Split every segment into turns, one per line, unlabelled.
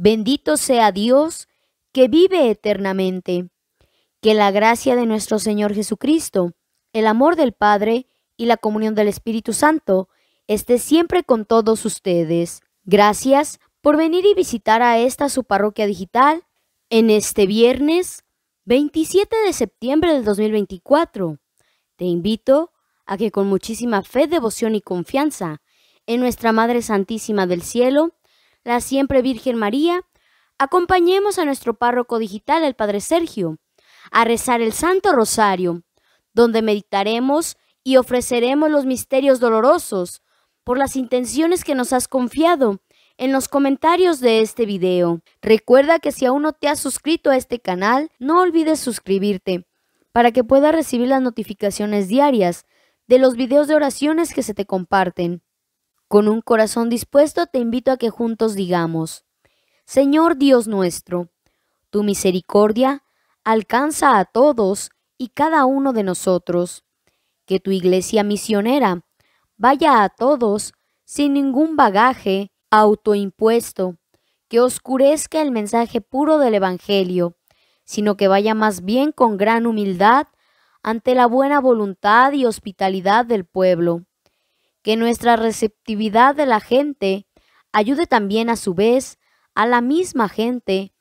Bendito sea Dios que vive eternamente. Que la gracia de nuestro Señor Jesucristo, el amor del Padre y la comunión del Espíritu Santo esté siempre con todos ustedes. Gracias por venir y visitar a esta su parroquia digital en este viernes 27 de septiembre del 2024. Te invito a que con muchísima fe, devoción y confianza en nuestra Madre Santísima del Cielo, la siempre Virgen María, acompañemos a nuestro párroco digital, el Padre Sergio, a rezar el Santo Rosario, donde meditaremos y ofreceremos los misterios dolorosos por las intenciones que nos has confiado en los comentarios de este video. Recuerda que si aún no te has suscrito a este canal, no olvides suscribirte para que puedas recibir las notificaciones diarias de los videos de oraciones que se te comparten. Con un corazón dispuesto te invito a que juntos digamos, Señor Dios nuestro, tu misericordia alcanza a todos y cada uno de nosotros. Que tu iglesia misionera vaya a todos sin ningún bagaje autoimpuesto, que oscurezca el mensaje puro del Evangelio, sino que vaya más bien con gran humildad ante la buena voluntad y hospitalidad del pueblo que nuestra receptividad de la gente ayude también a su vez a la misma gente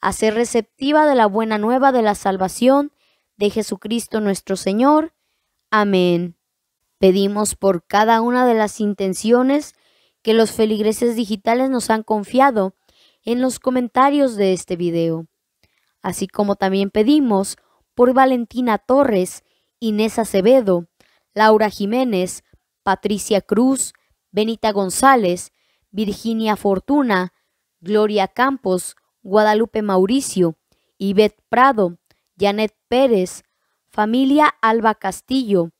a ser receptiva de la buena nueva de la salvación de Jesucristo nuestro Señor. Amén. Pedimos por cada una de las intenciones que los feligreses digitales nos han confiado en los comentarios de este video, así como también pedimos por Valentina Torres, Inés Acevedo, Laura Jiménez, Patricia Cruz, Benita González, Virginia Fortuna, Gloria Campos, Guadalupe Mauricio, Ivette Prado, Janet Pérez, familia Alba Castillo,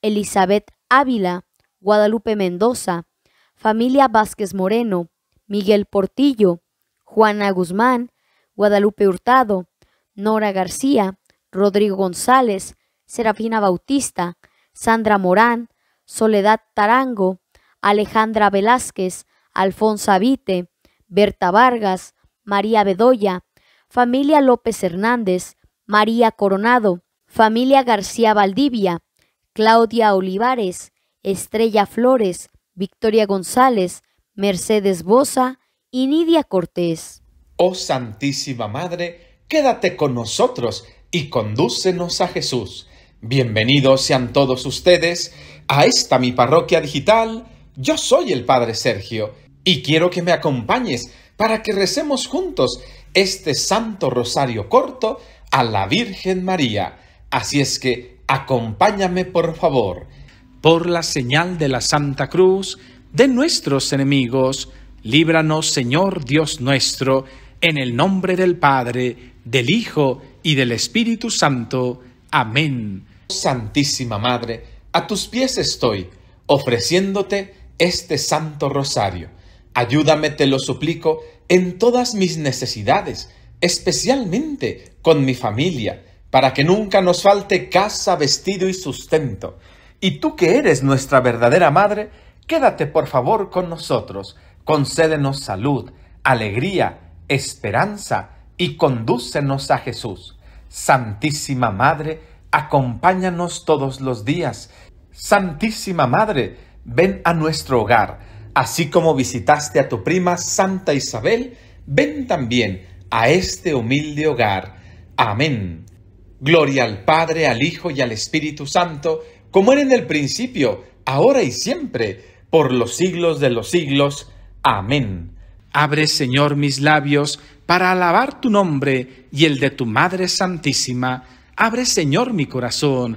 Elizabeth Ávila, Guadalupe Mendoza, familia Vázquez Moreno, Miguel Portillo, Juana Guzmán, Guadalupe Hurtado, Nora García, Rodrigo González, Serafina Bautista, Sandra Morán, Soledad Tarango, Alejandra Velázquez, Alfonso Vite, Berta Vargas, María Bedoya, familia López Hernández, María Coronado, familia García Valdivia, Claudia Olivares, Estrella Flores, Victoria González, Mercedes Bosa y Nidia Cortés.
Oh Santísima Madre, quédate con nosotros y condúcenos a Jesús. Bienvenidos sean todos ustedes a esta mi parroquia digital. Yo soy el Padre Sergio y quiero que me acompañes para que recemos juntos este Santo Rosario corto a la Virgen María. Así es que acompáñame por favor. Por la señal de la Santa Cruz de nuestros enemigos, líbranos Señor Dios nuestro, en el nombre del Padre, del Hijo y del Espíritu Santo. Amén. Santísima Madre, a tus pies estoy, ofreciéndote este santo rosario. Ayúdame, te lo suplico, en todas mis necesidades, especialmente con mi familia, para que nunca nos falte casa, vestido y sustento. Y tú que eres nuestra verdadera madre, quédate por favor con nosotros, concédenos salud, alegría, esperanza y condúcenos a Jesús. Santísima Madre, acompáñanos todos los días Santísima Madre, ven a nuestro hogar. Así como visitaste a tu prima Santa Isabel, ven también a este humilde hogar. Amén. Gloria al Padre, al Hijo y al Espíritu Santo, como era en el principio, ahora y siempre, por los siglos de los siglos. Amén. Abre, Señor, mis labios para alabar tu nombre y el de tu Madre Santísima. Abre, Señor, mi corazón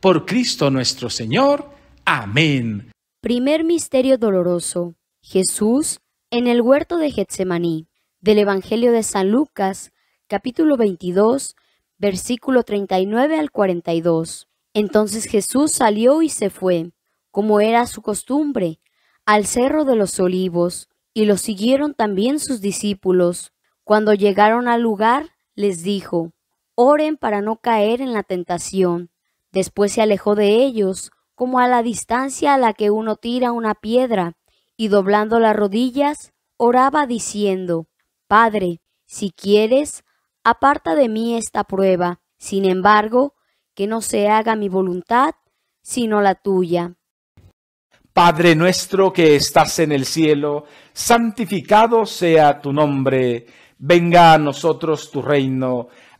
por Cristo nuestro Señor. Amén.
Primer Misterio Doloroso. Jesús en el huerto de Getsemaní. Del Evangelio de San Lucas, capítulo 22, versículo 39 al 42. Entonces Jesús salió y se fue, como era su costumbre, al Cerro de los Olivos, y lo siguieron también sus discípulos. Cuando llegaron al lugar, les dijo, Oren para no caer en la tentación. Después se alejó de ellos, como a la distancia a la que uno tira una piedra, y doblando las rodillas, oraba diciendo, Padre, si quieres, aparta de mí esta prueba, sin embargo, que no se haga mi voluntad, sino la tuya.
Padre nuestro que estás en el cielo, santificado sea tu nombre, venga a nosotros tu reino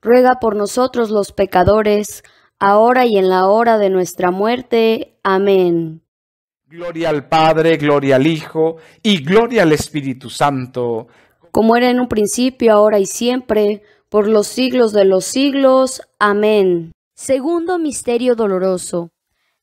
ruega por nosotros los pecadores, ahora y en la hora de nuestra muerte. Amén.
Gloria al Padre, gloria al Hijo y gloria al Espíritu Santo.
Como era en un principio, ahora y siempre, por los siglos de los siglos. Amén. Segundo Misterio Doloroso.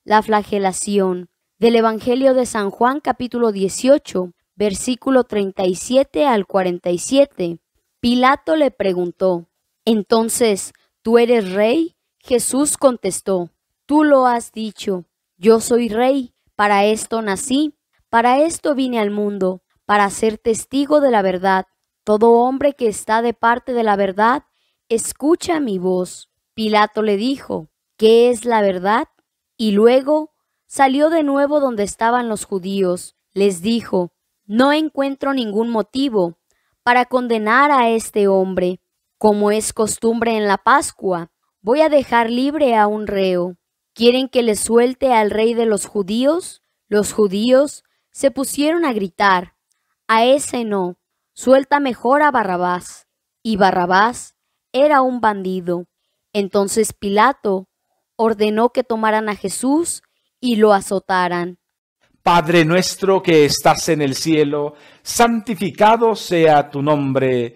La flagelación. Del Evangelio de San Juan capítulo 18, versículo 37 al 47. Pilato le preguntó, entonces, ¿tú eres rey? Jesús contestó, Tú lo has dicho, yo soy rey, para esto nací, para esto vine al mundo, para ser testigo de la verdad. Todo hombre que está de parte de la verdad, escucha mi voz. Pilato le dijo, ¿qué es la verdad? Y luego salió de nuevo donde estaban los judíos. Les dijo, no encuentro ningún motivo para condenar a este hombre como es costumbre en la Pascua. Voy a dejar libre a un reo. ¿Quieren que le suelte al rey de los judíos? Los judíos se pusieron a gritar, a ese no, suelta mejor a Barrabás. Y Barrabás era un bandido. Entonces Pilato ordenó que tomaran a Jesús y lo azotaran.
Padre nuestro que estás en el cielo, santificado sea tu nombre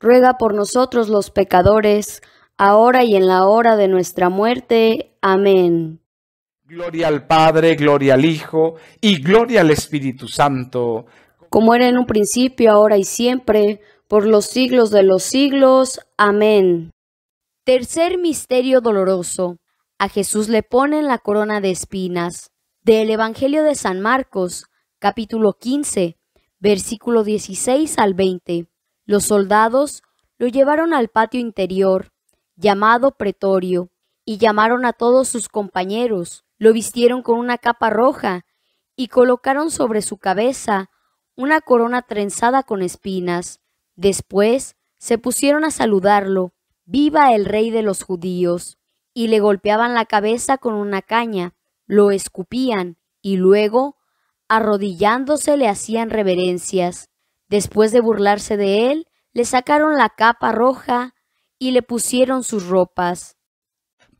ruega por nosotros los pecadores, ahora y en la hora de nuestra muerte. Amén.
Gloria al Padre, gloria al Hijo y gloria al Espíritu Santo.
Como era en un principio, ahora y siempre, por los siglos de los siglos. Amén. Tercer misterio doloroso. A Jesús le ponen la corona de espinas. Del Evangelio de San Marcos, capítulo 15, versículo 16 al 20. Los soldados lo llevaron al patio interior, llamado pretorio, y llamaron a todos sus compañeros, lo vistieron con una capa roja y colocaron sobre su cabeza una corona trenzada con espinas. Después se pusieron a saludarlo, viva el rey de los judíos, y le golpeaban la cabeza con una caña, lo escupían y luego, arrodillándose, le hacían reverencias. Después de burlarse de él, le sacaron la capa roja y le pusieron sus ropas.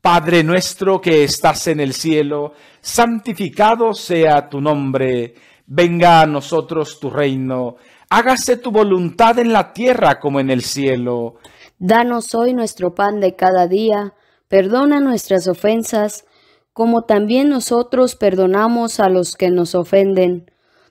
Padre nuestro que estás en el cielo, santificado sea tu nombre, venga a nosotros tu reino, hágase tu voluntad en la tierra como en el cielo.
Danos hoy nuestro pan de cada día, perdona nuestras ofensas, como también nosotros perdonamos a los que nos ofenden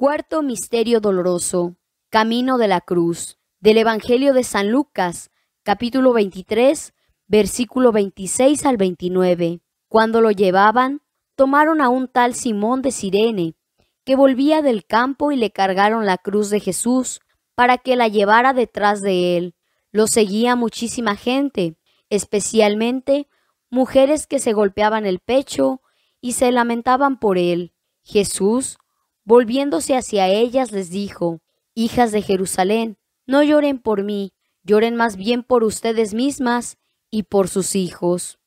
Cuarto Misterio Doloroso, Camino de la Cruz, del Evangelio de San Lucas, capítulo 23, versículo 26 al 29. Cuando lo llevaban, tomaron a un tal Simón de Sirene, que volvía del campo y le cargaron la cruz de Jesús para que la llevara detrás de él. Lo seguía muchísima gente, especialmente mujeres que se golpeaban el pecho y se lamentaban por él. Jesús Volviéndose hacia ellas les dijo, Hijas de Jerusalén, no lloren por mí, lloren más bien por ustedes mismas y por sus hijos.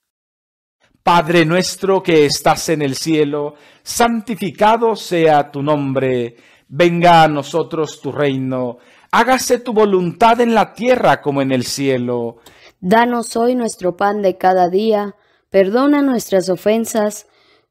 Padre nuestro que estás en el cielo, santificado sea tu nombre, venga a nosotros tu reino, hágase tu voluntad en la tierra como en el cielo.
Danos hoy nuestro pan de cada día, perdona nuestras ofensas,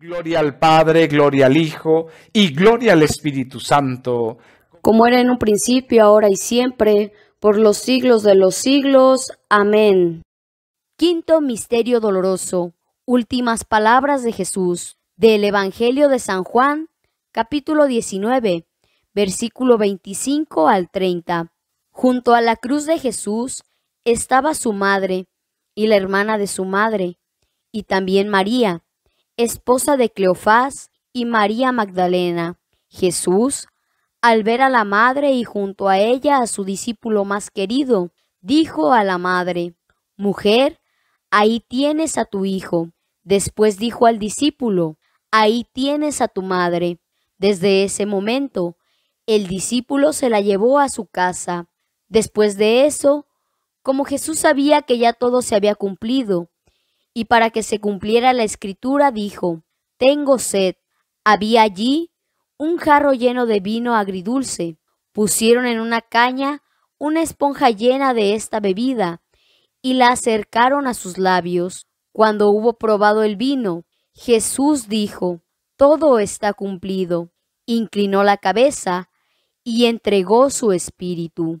Gloria al Padre, gloria al Hijo y gloria al Espíritu Santo.
Como era en un principio, ahora y siempre, por los siglos de los siglos. Amén. Quinto Misterio Doloroso. Últimas palabras de Jesús. Del Evangelio de San Juan, capítulo 19, versículo 25 al 30. Junto a la cruz de Jesús estaba su madre y la hermana de su madre, y también María esposa de Cleofás y María Magdalena. Jesús, al ver a la madre y junto a ella a su discípulo más querido, dijo a la madre, Mujer, ahí tienes a tu hijo. Después dijo al discípulo, Ahí tienes a tu madre. Desde ese momento, el discípulo se la llevó a su casa. Después de eso, como Jesús sabía que ya todo se había cumplido, y para que se cumpliera la escritura dijo, Tengo sed. Había allí un jarro lleno de vino agridulce. Pusieron en una caña una esponja llena de esta bebida y la acercaron a sus labios. Cuando hubo probado el vino, Jesús dijo, Todo está cumplido. Inclinó la cabeza y entregó su espíritu.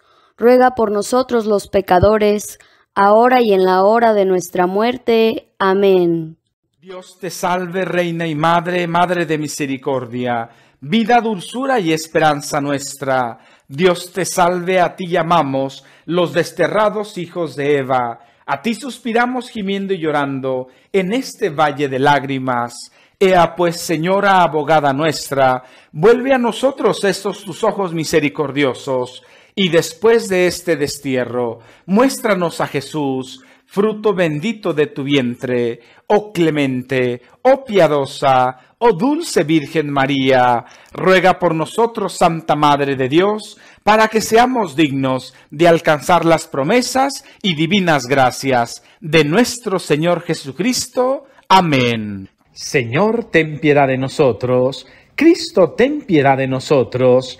ruega por nosotros los pecadores, ahora y en la hora de nuestra muerte. Amén.
Dios te salve, Reina y Madre, Madre de Misericordia, vida, dulzura y esperanza nuestra. Dios te salve, a ti llamamos, los desterrados hijos de Eva. A ti suspiramos gimiendo y llorando en este valle de lágrimas. Ea pues, Señora abogada nuestra, vuelve a nosotros estos tus ojos misericordiosos y después de este destierro, muéstranos a Jesús, fruto bendito de tu vientre, oh clemente, oh piadosa, oh dulce Virgen María, ruega por nosotros, Santa Madre de Dios, para que seamos dignos de alcanzar las promesas y divinas gracias de nuestro Señor Jesucristo. Amén. Señor, ten piedad de nosotros. Cristo, ten piedad de nosotros.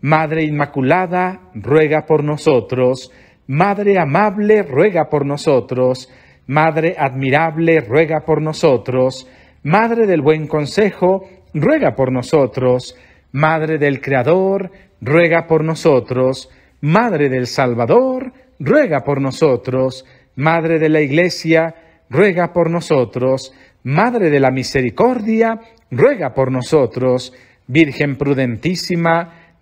Madre Inmaculada, ruega por nosotros. Madre amable, ruega por nosotros. Madre admirable, ruega por nosotros. Madre del buen consejo, ruega por nosotros. Madre del Creador, ruega por nosotros. Madre del Salvador, ruega por nosotros. Madre de la Iglesia, ruega por nosotros. Madre de la Misericordia, ruega por nosotros. Virgen prudentísima,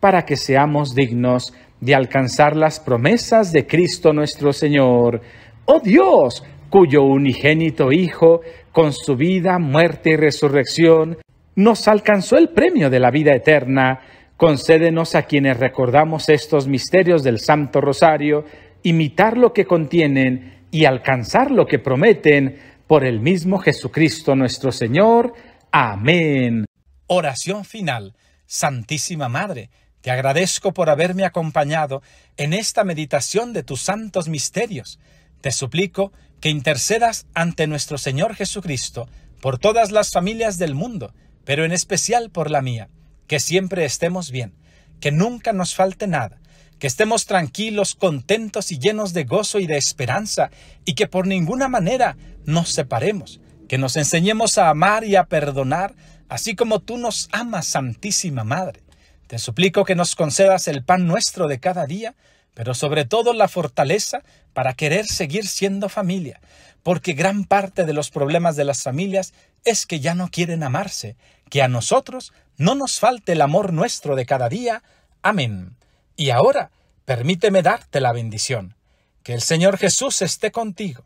para que seamos dignos de alcanzar las promesas de Cristo nuestro Señor. Oh Dios, cuyo unigénito Hijo, con su vida, muerte y resurrección, nos alcanzó el premio de la vida eterna. Concédenos a quienes recordamos estos misterios del Santo Rosario, imitar lo que contienen y alcanzar lo que prometen por el mismo Jesucristo nuestro Señor. Amén. Oración final. Santísima Madre, te agradezco por haberme acompañado en esta meditación de tus santos misterios. Te suplico que intercedas ante nuestro Señor Jesucristo por todas las familias del mundo, pero en especial por la mía, que siempre estemos bien, que nunca nos falte nada, que estemos tranquilos, contentos y llenos de gozo y de esperanza, y que por ninguna manera nos separemos, que nos enseñemos a amar y a perdonar, así como tú nos amas, Santísima Madre. Te suplico que nos concedas el pan nuestro de cada día, pero sobre todo la fortaleza para querer seguir siendo familia, porque gran parte de los problemas de las familias es que ya no quieren amarse, que a nosotros no nos falte el amor nuestro de cada día. Amén. Y ahora, permíteme darte la bendición. Que el Señor Jesús esté contigo,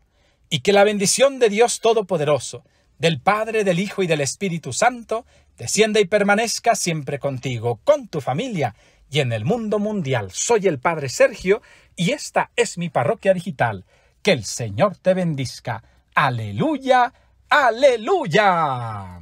y que la bendición de Dios Todopoderoso, del Padre, del Hijo y del Espíritu Santo, descienda y permanezca siempre contigo, con tu familia y en el mundo mundial. Soy el Padre Sergio y esta es mi parroquia digital. Que el Señor te bendiga. Aleluya, aleluya.